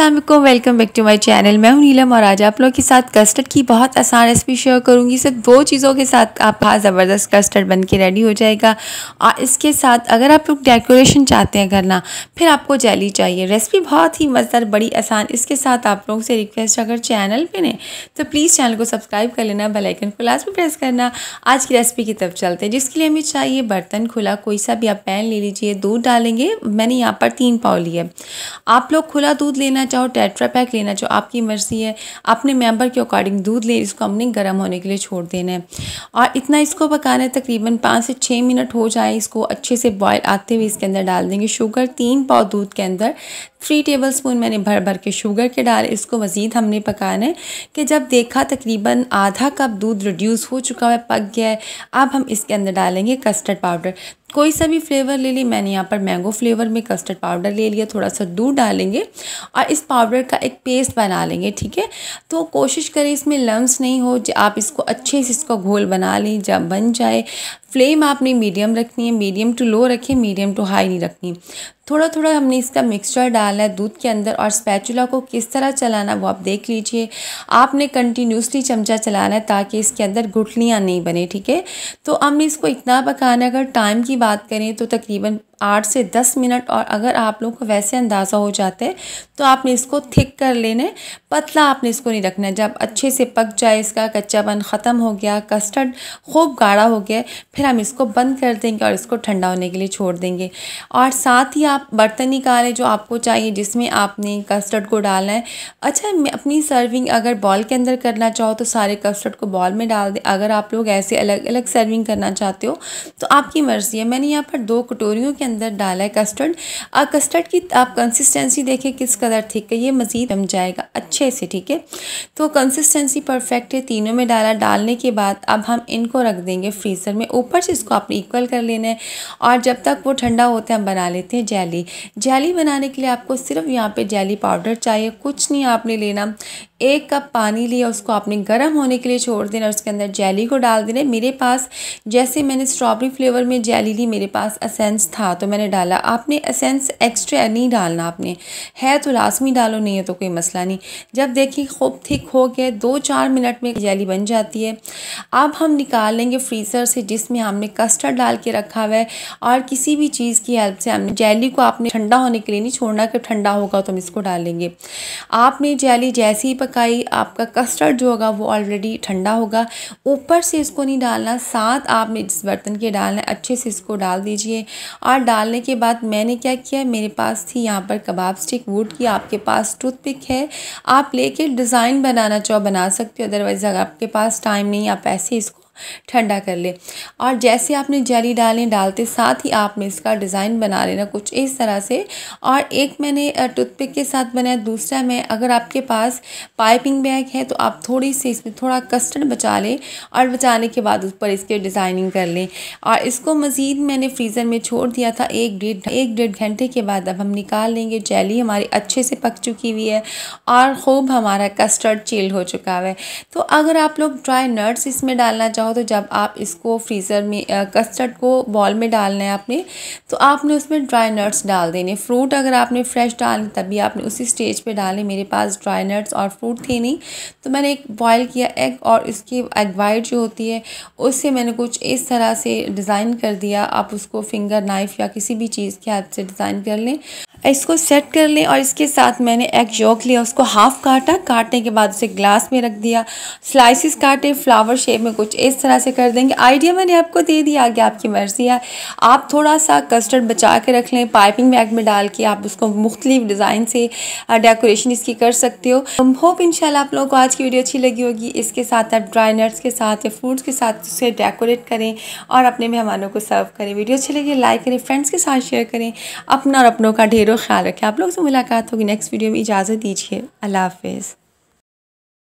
Aslam welcome back to my channel मैं हूं नीलम और आज आप लोगों के साथ कस्टर्ड की बहुत आसान रेसिपी शेयर करूंगी सिर्फ वो चीज़ों के साथ आप ज़बरदस्त कस्टर्ड बन के रेडी हो जाएगा और इसके साथ अगर आप लोग डेकोरेशन चाहते हैं करना फिर आपको जेली चाहिए रेसिपी बहुत ही मज़ेदार बड़ी आसान इसके साथ आप लोगों से रिक्वेस्ट अगर चैनल पर नहीं तो प्लीज़ चैनल को सब्सक्राइब कर लेना बेलाइकन को लास्ट में प्रेस करना आज की रेसिपी की तरफ चलते हैं जिसके लिए हमें चाहिए बर्तन खुला कोई सा भी आप पैन ले लीजिए दूध डालेंगे मैंने यहाँ पर तीन पाव लिया आप लोग खुला दूध लेना चाहो टेट्रा पैक लेना चाहो आपकी मर्ज़ी है अपने मेम्बर के अकॉर्डिंग दूध ले इसको हमने गर्म होने के लिए छोड़ देना है और इतना इसको पकाना है तकरीबन पाँच से छः मिनट हो जाए इसको अच्छे से बॉयल आते हुए इसके अंदर डाल देंगे शुगर तीन पाव दूध के अंदर थ्री टेबल स्पून मैंने भर भर के शुगर के डाले इसको मज़ीद हमने पकाना है कि जब देखा तकरीबन आधा कप दूध रिड्यूस हो चुका है पक गया है अब हम इसके अंदर डालेंगे कस्टर्ड पाउडर कोई सा भी फ्लेवर ले ली मैंने यहाँ पर मैंगो फ्लेवर में कस्टर्ड पाउडर ले लिया थोड़ा सा दूध डालेंगे और इस पाउडर का एक पेस्ट बना लेंगे ठीक है तो कोशिश करें इसमें लम्स नहीं हो आप इसको अच्छे से इसका घोल बना लें जब बन जाए फ्लेम आपने मीडियम रखनी है मीडियम टू लो रखें मीडियम टू हाई नहीं रखनी थोड़ा थोड़ा हमने इसका मिक्सचर डाला है दूध के अंदर और स्पैचुला को किस तरह चलाना वो आप देख लीजिए आपने कंटिन्यूसली चमचा चलाना है ताकि इसके अंदर गुठलियाँ नहीं बने ठीक है तो हमने इसको इतना पकाना अगर टाइम की बात करें तो तकरीबन आठ से दस मिनट और अगर आप लोगों को वैसे अंदाज़ा हो जाता है तो आपने इसको थिक कर लेने पतला आपने इसको नहीं रखना जब अच्छे से पक जाए इसका कच्चापन ख़त्म हो गया कस्टर्ड खूब गाढ़ा हो गया फिर हम इसको बंद कर देंगे और इसको ठंडा होने के लिए छोड़ देंगे और साथ ही आप बर्तन निकालें जो आपको चाहिए जिसमें आपने कस्टर्ड को डालना है अच्छा अपनी सर्विंग अगर बॉल के अंदर करना चाहो तो सारे कस्टर्ड को बॉल में डाल दें अगर आप लोग ऐसे अलग अलग सर्विंग करना चाहते हो तो आपकी मर्ज़ी है मैंने यहाँ पर दो कटोरियों के अंदर डाला है कस्टर्ड और कस्टर्ड की आप कंसिस्टेंसी देखें किस कदर थी है ये मज़ीद जम जाएगा अच्छे से ठीक है तो कंसिस्टेंसी परफेक्ट है तीनों में डाला डालने के बाद अब हम इनको रख देंगे फ्रीज़र में ऊपर ऊपर से इसको आपने इक्वल कर लेना है और जब तक वो ठंडा होता है हम बना लेते हैं जैली जैली बनाने के लिए आपको सिर्फ यहाँ पे जैली पाउडर चाहिए कुछ नहीं आपने लेना एक कप पानी लिया उसको आपने गर्म होने के लिए छोड़ देना उसके अंदर जेली को डाल देना मेरे पास जैसे मैंने स्ट्रॉबेरी फ्लेवर में जेली ली मेरे पास असेंस था तो मैंने डाला आपने असेंस एक्स्ट्रा नहीं डालना आपने है तो लाजमी डालो नहीं है तो कोई मसला नहीं जब देखिए खूब थिक हो गया दो चार मिनट में जेली बन जाती है अब हम निकाल लेंगे फ्रीज़र से जिसमें हमने कस्टर्ड डाल के रखा हुआ है और किसी भी चीज़ की हेल्प से हमने जेली को आपने ठंडा होने के लिए नहीं छोड़ना कि ठंडा होगा तो हम इसको डालेंगे आपने जेली जैसी ही पकाई आपका कस्टर्ड जो होगा वो ऑलरेडी ठंडा होगा ऊपर से इसको नहीं डालना साथ आपने जिस बर्तन के डालना है अच्छे से इसको डाल दीजिए और डालने के बाद मैंने क्या किया मेरे पास थी यहाँ पर कबाब स्टिक वुड की आपके पास टूथपिक है आप लेके डिज़ाइन बनाना चाहो बना सकते हो अदरवाइज़ अगर आपके पास टाइम नहीं आप ऐसे इसको ठंडा कर ले और जैसे आपने जली डालें डालते साथ ही आपने इसका डिज़ाइन बना लेना कुछ इस तरह से और एक मैंने टूथपिक के साथ बनाया दूसरा मैं अगर आपके पास पाइपिंग बैग है तो आप थोड़ी सी इसमें थोड़ा कस्टर्ड बचा लें और बचाने के बाद उस पर इसके डिज़ाइनिंग कर लें और इसको मज़ीद मैंने फ्रीज़र में छोड़ दिया था एक डेढ़ एक डेढ़ घंटे के बाद अब हम निकाल लेंगे जैली हमारी अच्छे से पक चुकी हुई है और खूब हमारा कस्टर्ड चिल हो चुका है तो अगर आप लोग ड्राई नट्स इसमें डालना चाहो हो तो जब आप इसको फ्रीज़र में कस्टर्ड को बॉल में डालना है आपने तो आपने उसमें ड्राई नट्स डाल देने फ्रूट अगर आपने फ्रेश डालने तभी आपने उसी स्टेज पे डाले मेरे पास ड्राई नट्स और फ्रूट थे नहीं तो मैंने एक बॉयल किया एग और इसकी एग वाइट जो होती है उससे मैंने कुछ इस तरह से डिज़ाइन कर दिया आप उसको फिंगर नाइफ या किसी भी चीज़ के हाथ से डिज़ाइन कर लें इसको सेट कर लें और इसके साथ मैंने एग जॉक लिया उसको हाफ़ काटा काटने के बाद उसे ग्लास में रख दिया स्लाइसिस काटे फ्लावर शेप में कुछ इस तरह से कर देंगे आइडिया मैंने आपको दे दिया आगे आपकी मर्ज़ी है आप थोड़ा सा कस्टर्ड बचा के रख लें पाइपिंग बैग में डाल के आप उसको मुख्तलिफ डिज़ाइन से डेकोरेशन इसकी कर सकते हो हम होप इन आप लोगों को आज की वीडियो अच्छी लगी होगी इसके साथ आप ड्राई नट्स के साथ या फ्रूट्स के साथ उसे डेकोरेट करें और अपने मेहमानों को सर्व करें वीडियो अच्छी लगी लाइक करें फ्रेंड्स के साथ शेयर करें अपना और अपनों का ढेर और ख्याल रखें आप लोग से मुलाकात होगी नेक्स्ट वीडियो में इजाज़त दीजिए अल्लाह हाफिज़